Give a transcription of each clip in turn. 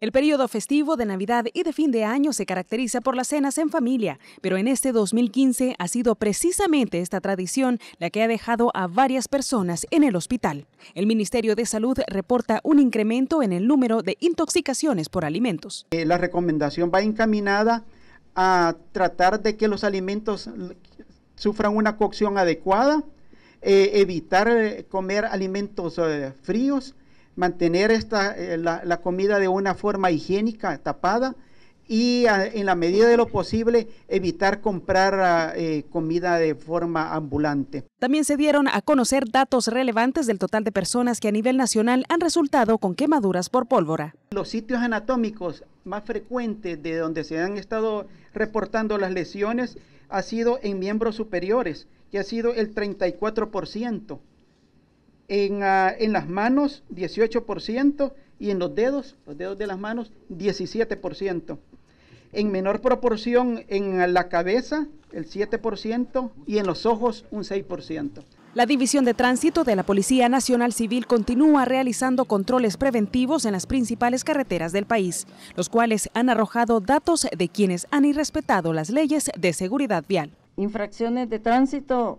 El periodo festivo de Navidad y de fin de año se caracteriza por las cenas en familia, pero en este 2015 ha sido precisamente esta tradición la que ha dejado a varias personas en el hospital. El Ministerio de Salud reporta un incremento en el número de intoxicaciones por alimentos. Eh, la recomendación va encaminada a tratar de que los alimentos sufran una cocción adecuada, eh, evitar eh, comer alimentos fríos, mantener esta, eh, la, comida de una forma higiénica, tapada, y ah, en la medida de lo posible evitar comprar ah, eh, comida de forma ambulante. También se dieron a conocer datos relevantes del total de personas que a nivel nacional han resultado con quemaduras por pólvora. Los sitios anatómicos más frecuentes de donde se han estado reportando las lesiones ha sido en miembros superiores, que ha sido el 34%. Ah, en, las manos 18% y en los dedos, los dedos de las manos 17%. En menor proporción en la cabeza el 7% y en los ojos un 6%. La División de Tránsito de la Policía Nacional Civil continúa realizando controles preventivos en las principales carreteras del país, los cuales han arrojado datos de quienes han irrespetado las leyes de seguridad vial. Infracciones de tránsito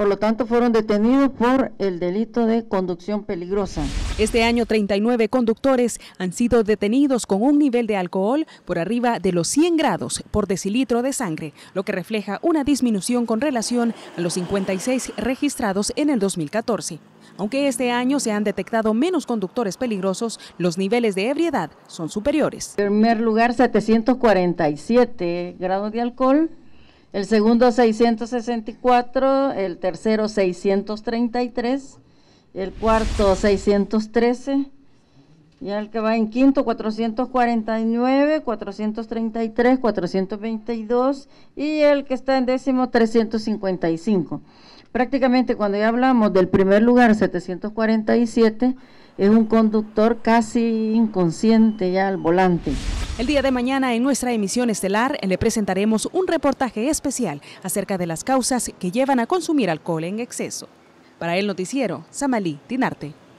Por lo tanto, fueron detenidos por el delito de conducción peligrosa. Este año, 39 conductores han sido detenidos con un nivel de alcohol por arriba de los 100 grados por decilitro de sangre, lo que refleja una disminución con relación a los 56 registrados en el 2014. Aunque este año se han detectado menos conductores peligrosos, los niveles de ebriedad son superiores. En primer lugar, 747 grados de alcohol, el segundo 664, el tercero 633, el cuarto 613, y el que va en quinto 449, 433, 422 y el que está en décimo 355. Prácticamente cuando ya hablamos del primer lugar 747, es un conductor casi inconsciente ya al volante. El día de mañana en nuestra emisión estelar le presentaremos un reportaje especial acerca de las causas que llevan a consumir alcohol en exceso. Para el noticiero, Samalí Tinarte.